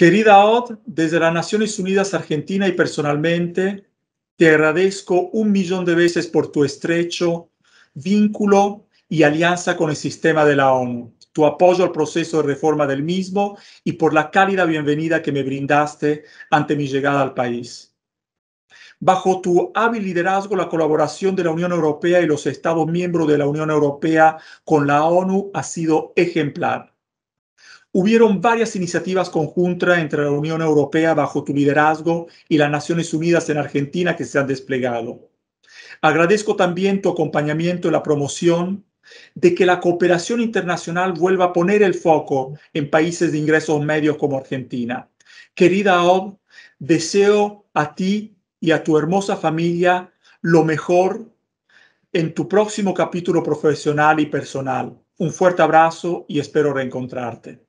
Querida Od, desde las Naciones Unidas Argentina y personalmente, te agradezco un millón de veces por tu estrecho vínculo y alianza con el sistema de la ONU, tu apoyo al proceso de reforma del mismo y por la cálida bienvenida que me brindaste ante mi llegada al país. Bajo tu hábil liderazgo, la colaboración de la Unión Europea y los Estados miembros de la Unión Europea con la ONU ha sido ejemplar. Hubieron varias iniciativas conjuntas entre la Unión Europea bajo tu liderazgo y las Naciones Unidas en Argentina que se han desplegado. Agradezco también tu acompañamiento en la promoción de que la cooperación internacional vuelva a poner el foco en países de ingresos medios como Argentina. Querida Od, deseo a ti y a tu hermosa familia lo mejor en tu próximo capítulo profesional y personal. Un fuerte abrazo y espero reencontrarte.